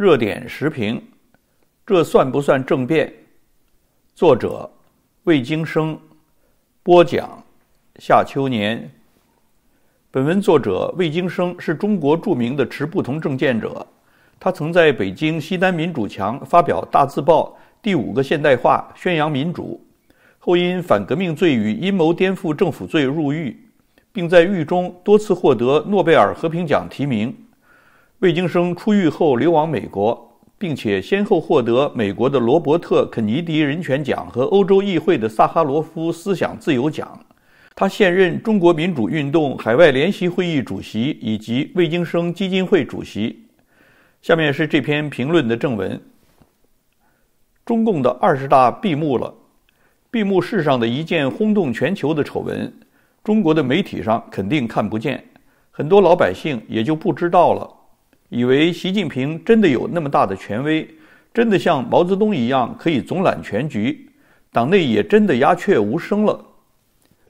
热点时评：这算不算政变？作者：魏京生。播讲：夏秋年。本文作者魏京生是中国著名的持不同政见者。他曾在北京西单民主墙发表大字报，《第五个现代化》，宣扬民主。后因反革命罪与阴谋颠覆政府罪入狱，并在狱中多次获得诺贝尔和平奖提名。魏京生出狱后流亡美国，并且先后获得美国的罗伯特·肯尼迪人权奖和欧洲议会的萨哈罗夫思想自由奖。他现任中国民主运动海外联席会议主席以及魏京生基金会主席。下面是这篇评论的正文。中共的二十大闭幕了，闭幕式上的一件轰动全球的丑闻，中国的媒体上肯定看不见，很多老百姓也就不知道了。以为习近平真的有那么大的权威，真的像毛泽东一样可以总揽全局，党内也真的鸦雀无声了。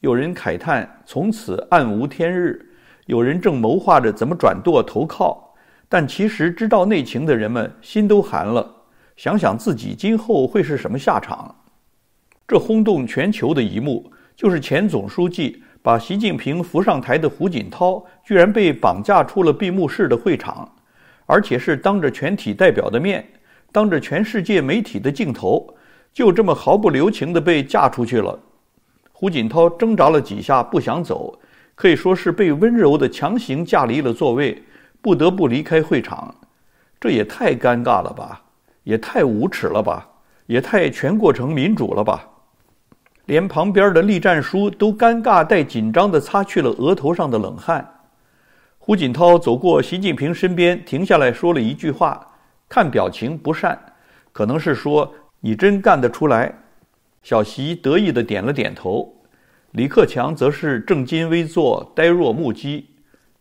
有人慨叹从此暗无天日，有人正谋划着怎么转舵投靠，但其实知道内情的人们心都寒了，想想自己今后会是什么下场。这轰动全球的一幕，就是前总书记把习近平扶上台的胡锦涛，居然被绑架出了闭幕式的会场。而且是当着全体代表的面，当着全世界媒体的镜头，就这么毫不留情地被架出去了。胡锦涛挣扎了几下，不想走，可以说是被温柔地强行架离了座位，不得不离开会场。这也太尴尬了吧，也太无耻了吧，也太全过程民主了吧？连旁边的栗战书都尴尬带紧张地擦去了额头上的冷汗。胡锦涛走过习近平身边，停下来说了一句话，看表情不善，可能是说：“你真干得出来。”小习得意地点了点头，李克强则是正襟危坐，呆若木鸡，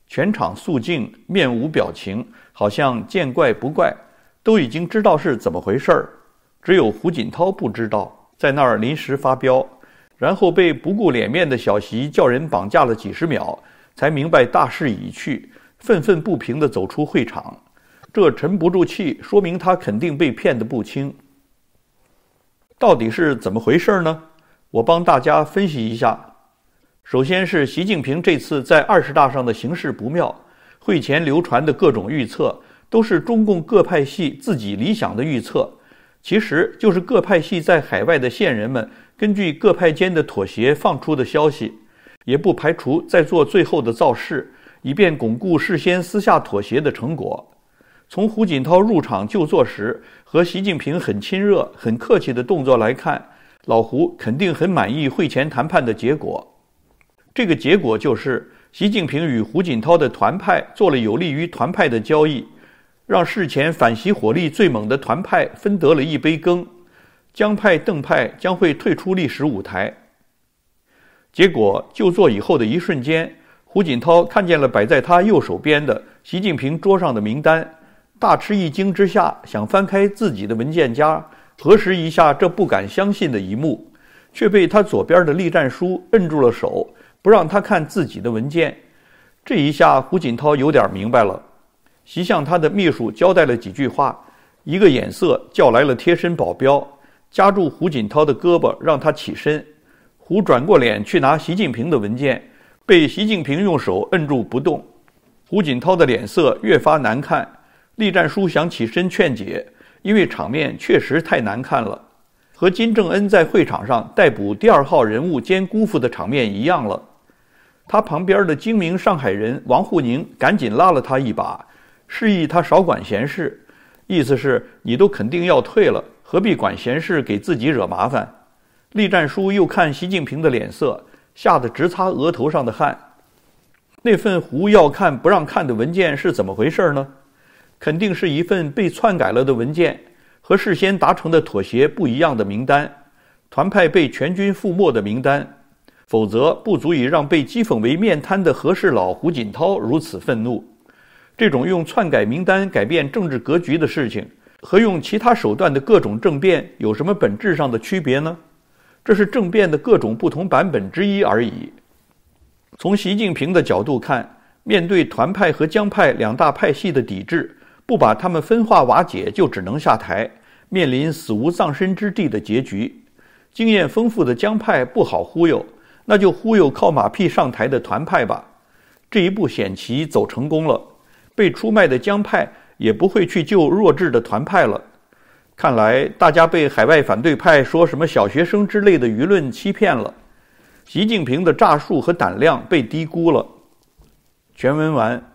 全场肃静，面无表情，好像见怪不怪，都已经知道是怎么回事儿，只有胡锦涛不知道，在那儿临时发飙，然后被不顾脸面的小习叫人绑架了几十秒。才明白大势已去，愤愤不平地走出会场。这沉不住气，说明他肯定被骗得不轻。到底是怎么回事呢？我帮大家分析一下。首先是习近平这次在二十大上的形势不妙，会前流传的各种预测都是中共各派系自己理想的预测，其实就是各派系在海外的线人们根据各派间的妥协放出的消息。也不排除在做最后的造势，以便巩固事先私下妥协的成果。从胡锦涛入场就座时和习近平很亲热、很客气的动作来看，老胡肯定很满意会前谈判的结果。这个结果就是，习近平与胡锦涛的团派做了有利于团派的交易，让事前反袭火力最猛的团派分得了一杯羹，江派、邓派将会退出历史舞台。结果就坐以后的一瞬间，胡锦涛看见了摆在他右手边的习近平桌上的名单，大吃一惊之下，想翻开自己的文件夹核实一下这不敢相信的一幕，却被他左边的栗战书摁住了手，不让他看自己的文件。这一下，胡锦涛有点明白了。习向他的秘书交代了几句话，一个眼色叫来了贴身保镖，夹住胡锦涛的胳膊让他起身。胡转过脸去拿习近平的文件，被习近平用手摁住不动。胡锦涛的脸色越发难看。栗战书想起身劝解，因为场面确实太难看了，和金正恩在会场上逮捕第二号人物兼姑父的场面一样了。他旁边的精明上海人王沪宁赶紧拉了他一把，示意他少管闲事，意思是：你都肯定要退了，何必管闲事，给自己惹麻烦？栗战书又看习近平的脸色，吓得直擦额头上的汗。那份胡要看不让看的文件是怎么回事呢？肯定是一份被篡改了的文件，和事先达成的妥协不一样的名单，团派被全军覆没的名单，否则不足以让被讥讽为“面瘫”的和事佬胡锦涛如此愤怒。这种用篡改名单改变政治格局的事情，和用其他手段的各种政变有什么本质上的区别呢？这是政变的各种不同版本之一而已。从习近平的角度看，面对团派和江派两大派系的抵制，不把他们分化瓦解，就只能下台，面临死无葬身之地的结局。经验丰富的江派不好忽悠，那就忽悠靠马屁上台的团派吧。这一步险棋走成功了，被出卖的江派也不会去救弱智的团派了。看来大家被海外反对派说什么小学生之类的舆论欺骗了，习近平的诈术和胆量被低估了。全文完。